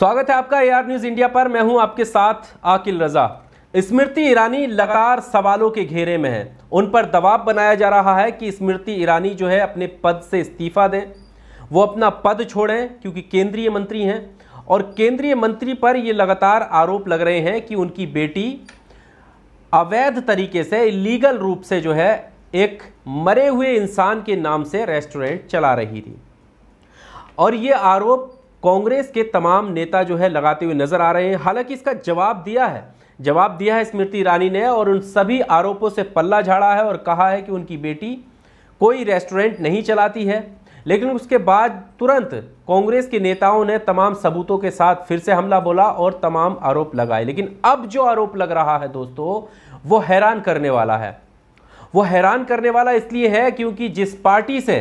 स्वागत है आपका एआर न्यूज इंडिया पर मैं हूं आपके साथ आकिल रजा स्मृति ईरानी लगातार सवालों के घेरे में है उन पर दबाव बनाया जा रहा है कि स्मृति ईरानी जो है अपने पद से इस्तीफा दें वो अपना पद छोड़ें क्योंकि केंद्रीय मंत्री हैं और केंद्रीय मंत्री पर ये लगातार आरोप लग रहे हैं कि उनकी बेटी अवैध तरीके से इलीगल रूप से जो है एक मरे हुए इंसान के नाम से रेस्टोरेंट चला रही थी और ये आरोप कांग्रेस के तमाम नेता जो है लगाते हुए नजर आ रहे हैं हालांकि इसका जवाब दिया है जवाब दिया है स्मृति ईरानी ने और उन सभी आरोपों से पल्ला झाड़ा है और कहा है कि उनकी बेटी कोई रेस्टोरेंट नहीं चलाती है लेकिन उसके बाद तुरंत कांग्रेस के नेताओं ने तमाम सबूतों के साथ फिर से हमला बोला और तमाम आरोप लगाए लेकिन अब जो आरोप लग रहा है दोस्तों वो हैरान करने वाला है वो हैरान करने वाला इसलिए है क्योंकि जिस पार्टी से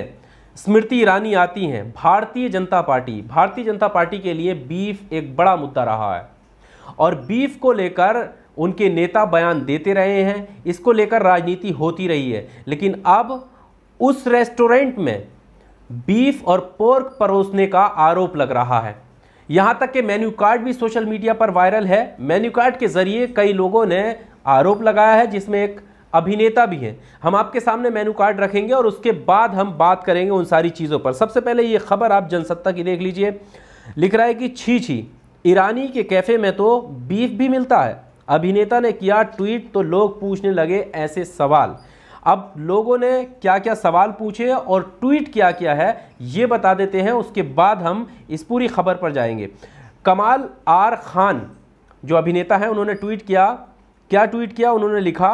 स्मृति ईरानी आती हैं भारतीय जनता पार्टी भारतीय जनता पार्टी के लिए बीफ एक बड़ा मुद्दा रहा है और बीफ को लेकर उनके नेता बयान देते रहे हैं इसको लेकर राजनीति होती रही है लेकिन अब उस रेस्टोरेंट में बीफ और पोर्क परोसने का आरोप लग रहा है यहाँ तक कि मेन्यू कार्ड भी सोशल मीडिया पर वायरल है मेन्यू कार्ड के जरिए कई लोगों ने आरोप लगाया है जिसमें एक अभिनेता भी हैं हम आपके सामने मेनू कार्ड रखेंगे और उसके बाद हम बात करेंगे उन सारी चीज़ों पर सबसे पहले ये खबर आप जनसत्ता की देख लीजिए लिख रहा है कि छी छी ईरानी के कैफ़े में तो बीफ भी मिलता है अभिनेता ने किया ट्वीट तो लोग पूछने लगे ऐसे सवाल अब लोगों ने क्या क्या सवाल पूछे और ट्वीट क्या किया है ये बता देते हैं उसके बाद हम इस पूरी खबर पर जाएंगे कमाल आर खान जो अभिनेता हैं उन्होंने ट्वीट किया क्या ट्वीट किया उन्होंने लिखा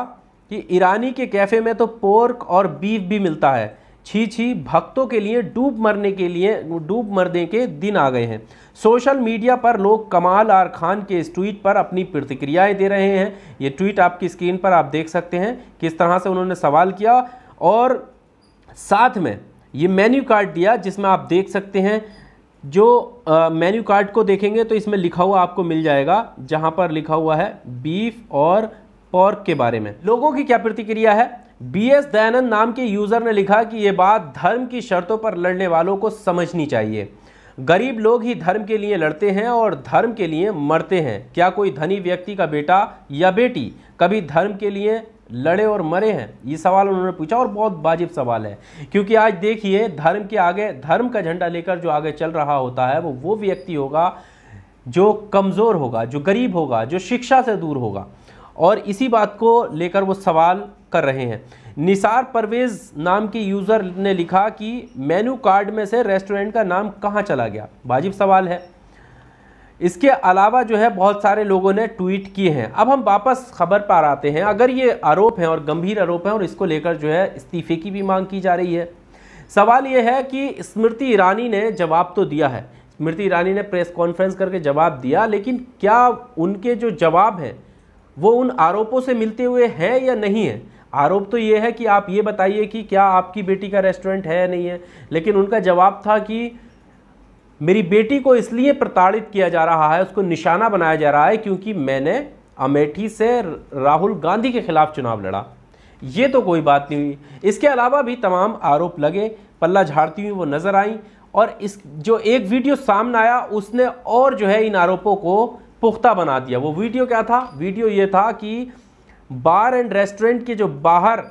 कि ईरानी के कैफ़े में तो पोर्क और बीफ भी मिलता है छी छी भक्तों के लिए डूब मरने के लिए डूब मरने के दिन आ गए हैं सोशल मीडिया पर लोग कमाल आर खान के इस ट्वीट पर अपनी प्रतिक्रियाएं दे रहे हैं ये ट्वीट आपकी स्क्रीन पर आप देख सकते हैं किस तरह से उन्होंने सवाल किया और साथ में ये मेन्यू कार्ड दिया जिसमें आप देख सकते हैं जो मेन्यू कार्ड को देखेंगे तो इसमें लिखा हुआ आपको मिल जाएगा जहाँ पर लिखा हुआ है बीफ और पॉर्क के बारे में लोगों की क्या प्रतिक्रिया है बी एस दयानंद नाम के यूजर ने लिखा कि ये बात धर्म की शर्तों पर लड़ने वालों को समझनी चाहिए गरीब लोग ही धर्म के लिए लड़ते हैं और धर्म के लिए मरते हैं क्या कोई धनी व्यक्ति का बेटा या बेटी कभी धर्म के लिए लड़े और मरे हैं ये सवाल उन्होंने पूछा और बहुत वाजिब सवाल है क्योंकि आज देखिए धर्म के आगे धर्म का झंडा लेकर जो आगे चल रहा होता है वो वो व्यक्ति होगा जो कमज़ोर होगा जो गरीब होगा जो शिक्षा से दूर होगा और इसी बात को लेकर वो सवाल कर रहे हैं निसार परवेज़ नाम के यूज़र ने लिखा कि मेन्यू कार्ड में से रेस्टोरेंट का नाम कहाँ चला गया वाजिब सवाल है इसके अलावा जो है बहुत सारे लोगों ने ट्वीट किए हैं अब हम वापस खबर पर आते हैं अगर ये आरोप हैं और गंभीर आरोप हैं और इसको लेकर जो है इस्तीफे की भी मांग की जा रही है सवाल ये है कि स्मृति ईरानी ने जवाब तो दिया है स्मृति ईरानी ने प्रेस कॉन्फ्रेंस करके जवाब दिया लेकिन क्या उनके जो जवाब हैं वो उन आरोपों से मिलते हुए हैं या नहीं है आरोप तो ये है कि आप ये बताइए कि क्या आपकी बेटी का रेस्टोरेंट है या नहीं है लेकिन उनका जवाब था कि मेरी बेटी को इसलिए प्रताड़ित किया जा रहा है उसको निशाना बनाया जा रहा है क्योंकि मैंने अमेठी से राहुल गांधी के खिलाफ चुनाव लड़ा ये तो कोई बात नहीं हुई इसके अलावा भी तमाम आरोप लगे पल्ला झाड़ती हुई वो नज़र आई और इस जो एक वीडियो सामने आया उसने और जो है इन आरोपों को पुख्ता बना दिया वो वीडियो क्या था वीडियो ये था कि बार एंड रेस्टोरेंट के जो बाहर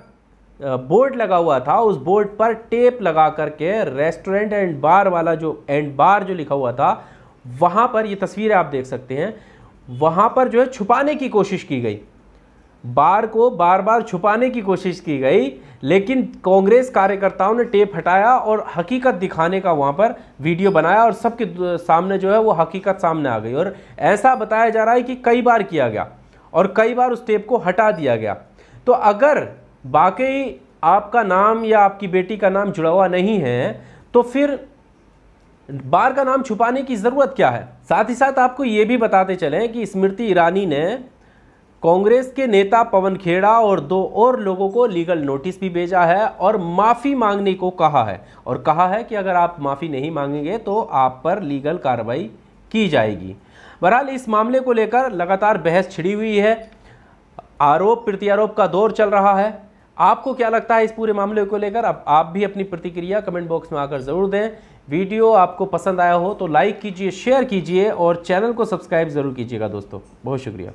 बोर्ड लगा हुआ था उस बोर्ड पर टेप लगा करके रेस्टोरेंट एंड बार वाला जो एंड बार जो लिखा हुआ था वहाँ पर ये तस्वीरें आप देख सकते हैं वहाँ पर जो है छुपाने की कोशिश की गई बार को बार बार छुपाने की कोशिश की गई लेकिन कांग्रेस कार्यकर्ताओं ने टेप हटाया और हकीकत दिखाने का वहाँ पर वीडियो बनाया और सबके सामने जो है वो हकीकत सामने आ गई और ऐसा बताया जा रहा है कि कई बार किया गया और कई बार उस टेप को हटा दिया गया तो अगर वाकई आपका नाम या आपकी बेटी का नाम जुड़ा हुआ नहीं है तो फिर बार का नाम छुपाने की ज़रूरत क्या है साथ ही साथ आपको ये भी बताते चलें कि स्मृति ईरानी ने कांग्रेस के नेता पवन खेड़ा और दो और लोगों को लीगल नोटिस भी भेजा है और माफ़ी मांगने को कहा है और कहा है कि अगर आप माफ़ी नहीं मांगेंगे तो आप पर लीगल कार्रवाई की जाएगी बहरहाल इस मामले को लेकर लगातार बहस छिड़ी हुई है आरोप प्रत्यारोप का दौर चल रहा है आपको क्या लगता है इस पूरे मामले को लेकर अब आप भी अपनी प्रतिक्रिया कमेंट बॉक्स में आकर ज़रूर दें वीडियो आपको पसंद आया हो तो लाइक कीजिए शेयर कीजिए और चैनल को सब्सक्राइब ज़रूर कीजिएगा दोस्तों बहुत शुक्रिया